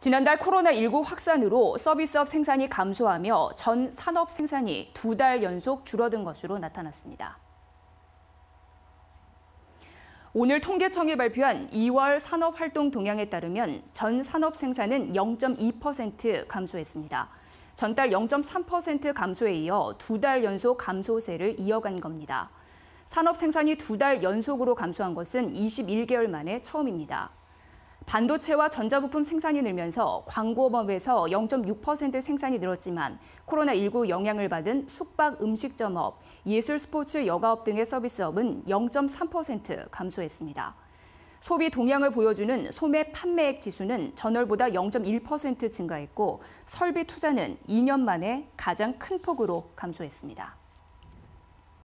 지난달 코로나19 확산으로 서비스업 생산이 감소하며 전 산업 생산이 두 달 연속 줄어든 것으로 나타났습니다. 오늘 통계청이 발표한 2월 산업 활동 동향에 따르면 전 산업 생산은 0.2% 감소했습니다. 전달 0.3% 감소에 이어 두 달 연속 감소세를 이어간 겁니다. 산업 생산이 두 달 연속으로 감소한 것은 21개월 만에 처음입니다. 반도체와 전자부품 생산이 늘면서 광고업에서 0.6% 생산이 늘었지만 코로나19 영향을 받은 숙박 음식점업, 예술 스포츠 여가업 등의 서비스업은 0.3% 감소했습니다. 소비 동향을 보여주는 소매 판매액 지수는 전월보다 0.1% 증가했고 설비 투자는 2년 만에 가장 큰 폭으로 감소했습니다.